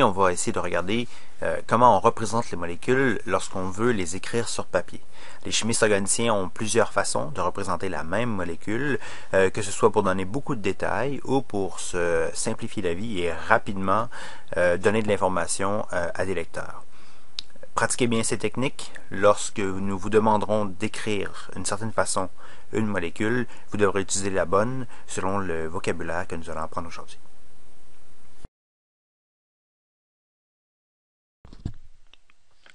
on va essayer de regarder euh, comment on représente les molécules lorsqu'on veut les écrire sur papier. Les chimistes organiciens ont plusieurs façons de représenter la même molécule, euh, que ce soit pour donner beaucoup de détails ou pour se simplifier la vie et rapidement euh, donner de l'information à des lecteurs. Pratiquez bien ces techniques. Lorsque nous vous demanderons d'écrire d'une certaine façon une molécule, vous devrez utiliser la bonne selon le vocabulaire que nous allons apprendre aujourd'hui.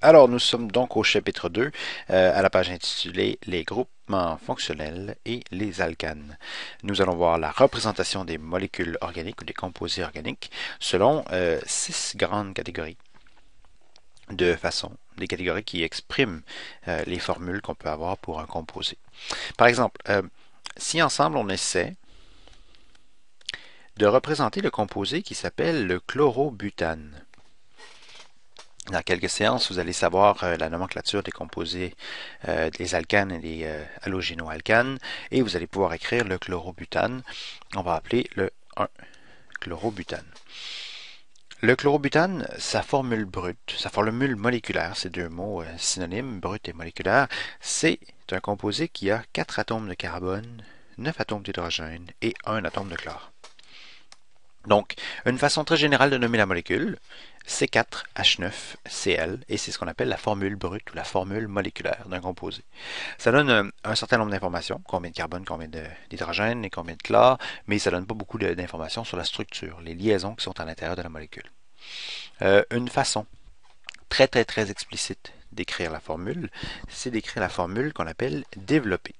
Alors, nous sommes donc au chapitre 2, euh, à la page intitulée Les groupements fonctionnels et les alcanes. Nous allons voir la représentation des molécules organiques ou des composés organiques selon euh, six grandes catégories de façon, des catégories qui expriment euh, les formules qu'on peut avoir pour un composé. Par exemple, si ensemble on essaie de représenter le composé qui s'appelle le chlorobutane, dans quelques séances, vous allez savoir euh, la nomenclature des composés euh, des alcanes et des euh, halogénoalcanes et vous allez pouvoir écrire le chlorobutane. On va appeler le 1 chlorobutane. Le chlorobutane, sa formule brute, sa formule moléculaire, ces deux mots euh, synonymes, brut et moléculaire, c'est un composé qui a 4 atomes de carbone, 9 atomes d'hydrogène et 1 atome de chlore. Donc, une façon très générale de nommer la molécule, C4H9Cl, et c'est ce qu'on appelle la formule brute ou la formule moléculaire d'un composé. Ça donne euh, un, certain nombre d'informations, combien de carbone, combien d'hydrogène et combien de chlore, mais ça ne donne pas beaucoup d'informations sur la structure, les liaisons qui sont à l'intérieur de la molécule. Euh, une façon très très très explicite d'écrire la formule, c'est d'écrire la formule qu'on appelle développée.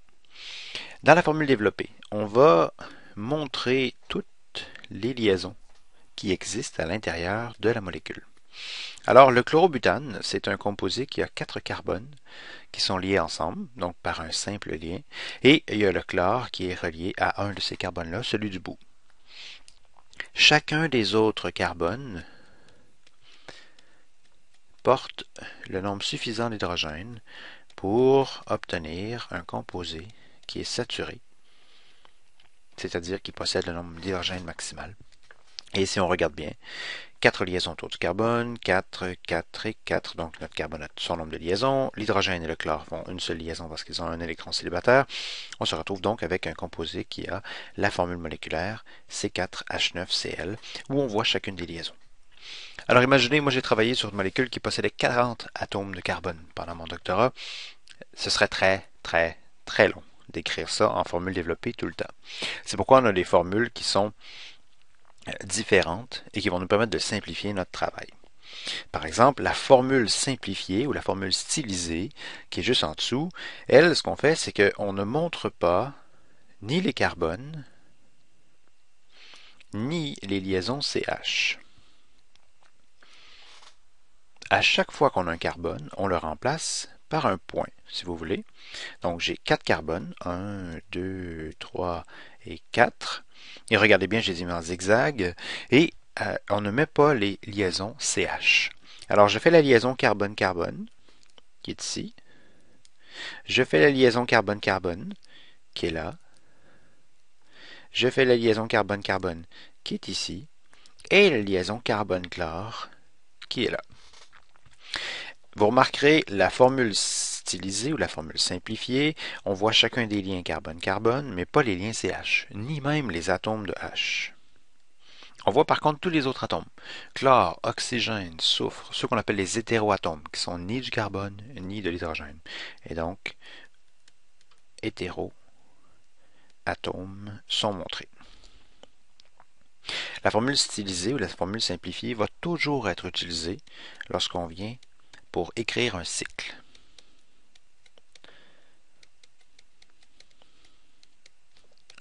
Dans la formule développée, on va montrer toutes les liaisons qui existe à l'intérieur de la molécule. Alors, le chlorobutane, c'est un composé qui a quatre carbones qui sont liés ensemble, donc par un simple lien, et il y a le chlore qui est relié à un de ces carbones-là, celui du bout. Chacun des autres carbones porte le nombre suffisant d'hydrogène pour obtenir un composé qui est saturé, c'est-à-dire qui possède le nombre d'hydrogène maximal. Et si on regarde bien, 4 liaisons autour du carbone, 4, 4 et 4, donc notre carbone a son nombre de liaisons. L'hydrogène et le chlore font une seule liaison parce qu'ils ont un électron célibataire. On se retrouve donc avec un composé qui a la formule moléculaire C4H9Cl, où on voit chacune des liaisons. Alors imaginez, moi j'ai travaillé sur une molécule qui possédait 40 atomes de carbone pendant mon doctorat. Ce serait très, très, très long d'écrire ça en formule développée tout le temps. C'est pourquoi on a des formules qui sont différentes et qui vont nous permettre de simplifier notre travail. Par exemple, la formule simplifiée ou la formule stylisée, qui est juste en dessous, elle, ce qu'on fait, c'est qu'on ne montre pas ni les carbones, ni les liaisons CH. À chaque fois qu'on a un carbone, on le remplace un point, si vous voulez. Donc j'ai 4 carbones, 1, 2, 3 et 4. Et regardez bien, je les ai mis en zigzag. Et euh, on ne met pas les liaisons CH. Alors je fais la liaison carbone-carbone, qui est ici. Je fais la liaison carbone-carbone, qui est là. Je fais la liaison carbone-carbone, qui est ici. Et la liaison carbone-chlore, qui est là. Vous remarquerez la formule stylisée ou la formule simplifiée, on voit chacun des liens carbone-carbone, mais pas les liens CH, ni même les atomes de H. On voit par contre tous les autres atomes. Chlore, oxygène, soufre, ceux qu'on appelle les hétéroatomes, qui sont ni du carbone, ni de l'hydrogène. Et donc, hétéroatomes sont montrés. La formule stylisée ou la formule simplifiée va toujours être utilisée lorsqu'on vient pour écrire un cycle.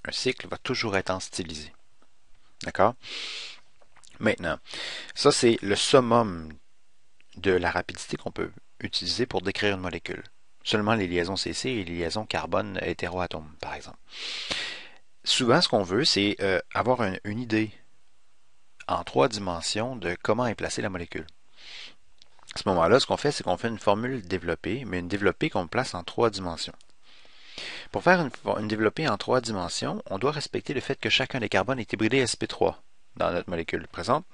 Un cycle va toujours être en stylisé. D'accord Maintenant, ça c'est le summum de la rapidité qu'on peut utiliser pour décrire une molécule. Seulement les liaisons CC et les liaisons carbone hétéroatome par exemple. Souvent, ce qu'on veut, c'est euh, avoir une idée en trois dimensions de comment est placée la molécule. À ce moment-là, ce qu'on fait, c'est qu'on fait une formule développée, mais une développée qu'on place en trois dimensions. Pour faire une, développée en trois dimensions, on doit respecter le fait que chacun des carbones est hybridé sp3 dans notre molécule présente.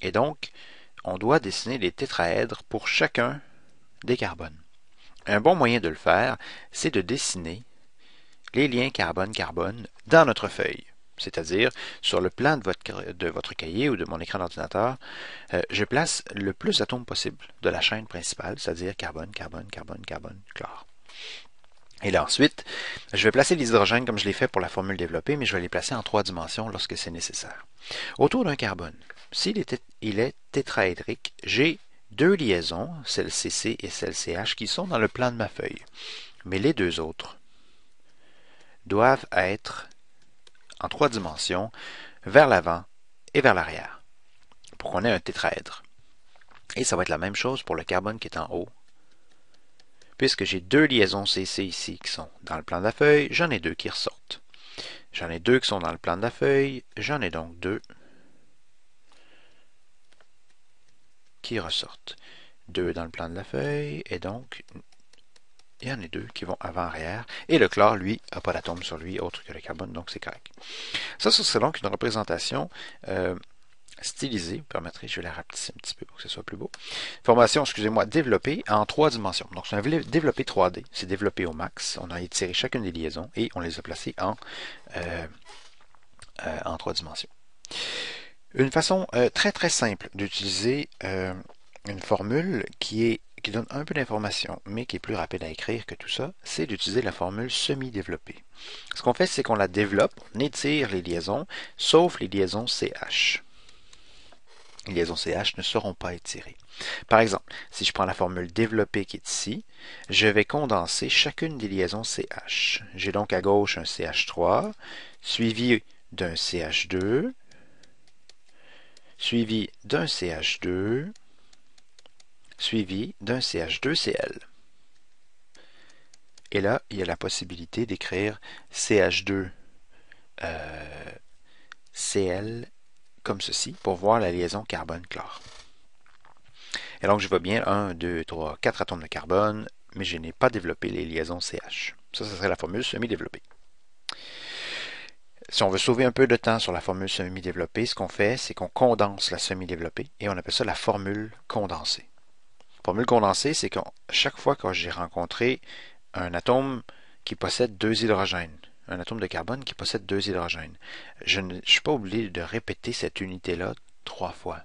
Et donc, on doit dessiner les tétraèdres pour chacun des carbones. Un bon moyen de le faire, c'est de dessiner les liens carbone-carbone dans notre feuille. C'est-à-dire, sur le plan de votre, de votre, cahier ou de mon écran d'ordinateur, euh, je place le plus d'atomes possible de la chaîne principale, c'est-à-dire carbone, carbone, carbone, carbone, chlore. Et là ensuite, je vais placer les hydrogènes comme je l'ai fait pour la formule développée, mais je vais les placer en trois dimensions lorsque c'est nécessaire. Autour d'un carbone, s'il est, il est tétraédrique, j'ai deux liaisons, celle CC et celle CH, qui sont dans le plan de ma feuille. Mais les deux autres doivent être en trois dimensions, vers l'avant et vers l'arrière, pour qu'on ait un tétraèdre. Et ça va être la même chose pour le carbone qui est en haut. Puisque j'ai deux liaisons CC ici qui sont dans le plan de la feuille, j'en ai deux qui ressortent. J'en ai deux qui sont dans le plan de la feuille, j'en ai donc deux qui ressortent. Deux dans le plan de la feuille et donc il y en a deux qui vont avant-arrière, et le chlore, lui, n'a pas d'atome sur lui autre que le carbone, donc c'est correct. Ça, ce c'est donc une représentation euh, stylisée, vous permettrez, je vais la rapetisser un petit peu pour que ce soit plus beau. Formation, excusez-moi, développée en trois dimensions. Donc c'est un développé 3D, c'est développé au max, on a étiré chacune des liaisons et on les a placées en, euh, euh, en trois dimensions. Une façon très très simple d'utiliser une formule qui est qui donne un peu d'informations, mais qui est plus rapide à écrire que tout ça, c'est d'utiliser la formule semi-développée. Ce qu'on fait, c'est qu'on la développe, on étire les liaisons, sauf les liaisons CH. Les liaisons CH ne seront pas étirées. Par exemple, si je prends la formule développée qui est ici, je vais condenser chacune des liaisons CH. J'ai donc à gauche un CH3, suivi d'un CH2, suivi d'un CH2, suivi d'un CH2Cl. Et là, il y a la possibilité d'écrire CH2 euh, Cl comme ceci pour voir la liaison carbone-chlore. Et donc, je vois bien 1, 2, 3, 4 atomes de carbone, mais je n'ai pas développé les liaisons CH. Ça, ce serait la formule semi-développée. Si on veut sauver un peu de temps sur la formule semi-développée, ce qu'on fait, c'est qu'on condense la semi-développée et on appelle ça la formule condensée. Pour le condenser, c'est que chaque fois que j'ai rencontré un atome qui possède deux hydrogènes, un atome de carbone qui possède deux hydrogènes, je ne suis pas obligé de répéter cette unité-là trois fois.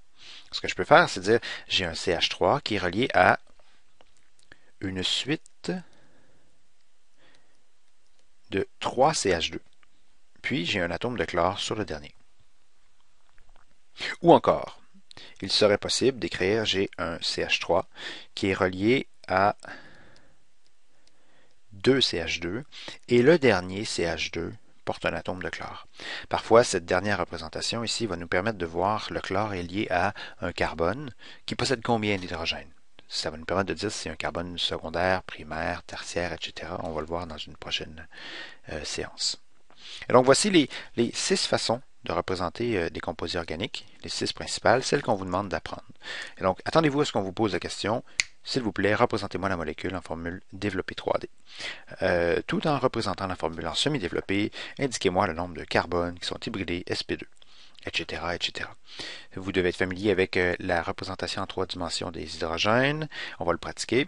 Ce que je peux faire, c'est dire j'ai un CH3 qui est relié à une suite de trois CH2. Puis j'ai un atome de chlore sur le dernier. Ou encore, il serait possible d'écrire j'ai un CH3 qui est relié à deux ch 2 et le dernier CH2 porte un atome de chlore. Parfois, cette dernière représentation ici va nous permettre de voir le chlore est lié à un carbone qui possède combien d'hydrogène. Ça va nous permettre de dire si c'est un carbone secondaire, primaire, tertiaire, etc. On va le voir dans une prochaine euh, séance. Et donc voici les six façons de représenter euh, des composés organiques, les six principales, celles qu'on vous demande d'apprendre. Et donc, attendez-vous à ce qu'on vous pose la question. S'il vous plaît, représentez-moi la molécule en formule développée 3D. Euh, tout en représentant la formule en semi-développée, indiquez-moi le nombre de carbones qui sont hybridés sp2 etc., etc. Vous devez être familier avec euh, la représentation en trois dimensions des hydrogènes. On va le pratiquer.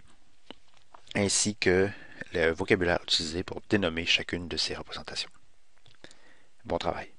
Ainsi que le vocabulaire utilisé pour dénommer chacune de ces représentations. Bon travail.